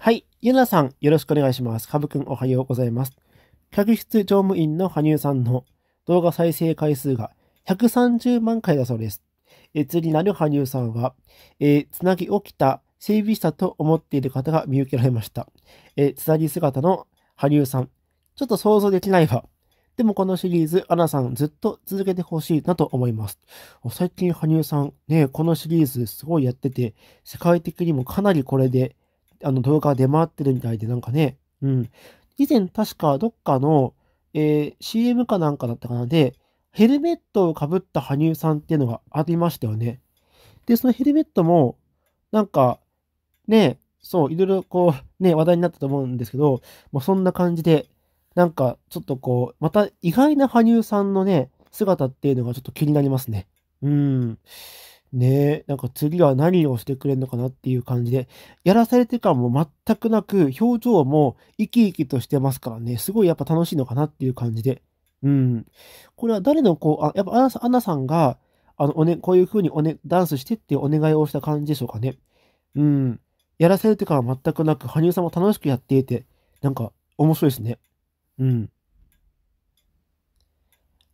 はい。ゆなさん、よろしくお願いします。かぶくん、おはようございます。客室乗務員の羽生さんの動画再生回数が130万回だそうです。え、釣りなる羽生さんは、えー、つなぎ起きた整備したと思っている方が見受けられました。え、つなぎ姿の羽生さん。ちょっと想像できないわ。でもこのシリーズ、アナさんずっと続けてほしいなと思います。最近、羽生さん、ね、このシリーズすごいやってて、世界的にもかなりこれであの動画が出回ってるみたいで、なんかね、うん。以前確かどっかの、えー、CM かなんかだったかなで、ヘルメットをかぶった羽生さんっていうのがありましたよね。で、そのヘルメットも、なんか、ね、そう、いろいろこう、ね、話題になったと思うんですけど、まあ、そんな感じで、なんか、ちょっとこう、また意外な羽生さんのね、姿っていうのがちょっと気になりますね。うん。ねえ、なんか次は何をしてくれるのかなっていう感じで、やらされて感も全くなく、表情も生き生きとしてますからね、すごいやっぱ楽しいのかなっていう感じで。うん。これは誰のこう、あ、やっぱアナアナさんが、あの、おね、こういう風におね、ダンスしてってお願いをした感じでしょうかね。うん。やらされて感は全くなく、羽生さんも楽しくやっていて、なんか面白いですね。うん。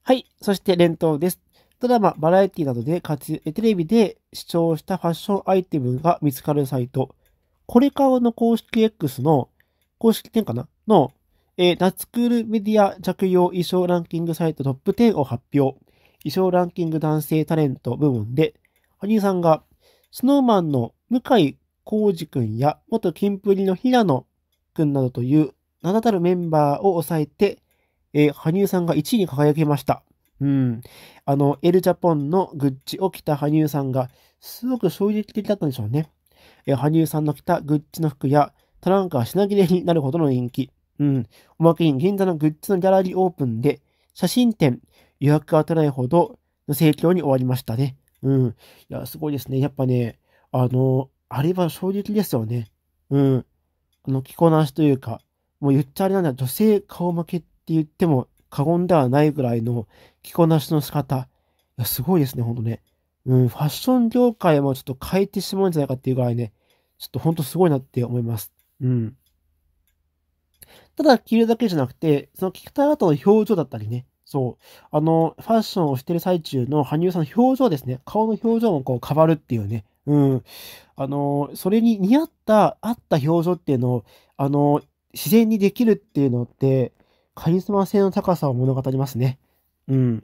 はい。そして、連投です。ドラマ、バラエティなどで活テレビで視聴したファッションアイテムが見つかるサイト、これ顔の公式 X の、公式店かなの、えー、ナツクールメディア着用衣装ランキングサイトトップ10を発表。衣装ランキング男性タレント部門で、羽生さんが、スノーマンの向井浩二くんや、元キンプリの平野くんなどという名だたるメンバーを抑えて、えー、羽生さんが1位に輝きました。うん。あの、エルジャポンのグッチを着た羽生さんが、すごく衝撃的だったんでしょうね。え、羽生さんの着たグッチの服や、トランクは品切れになるほどの人気。うん。おまけに銀座のグッチのギャラリーオープンで、写真展、予約が取れないほどの盛況に終わりましたね。うん。いや、すごいですね。やっぱね、あの、あれは衝撃ですよね。うん。あの、着こなしというか、もう言っちゃあれなんだ、女性顔負けって言っても過言ではないぐらいの着こなしの仕方。いや、すごいですね、ほんとね。うん、ファッション業界もちょっと変えてしまうんじゃないかっていうぐらいね、ちょっとほんとすごいなって思います。うん。ただ着るだけじゃなくて、その着た後の表情だったりね、そう、あの、ファッションをしてる最中の羽生さんの表情ですね、顔の表情もこう変わるっていうね、うん。あの、それに似合った、合った表情っていうのを、あの、自然にできるっていうのって、カリスマ性の高さを物語りますね。嗯。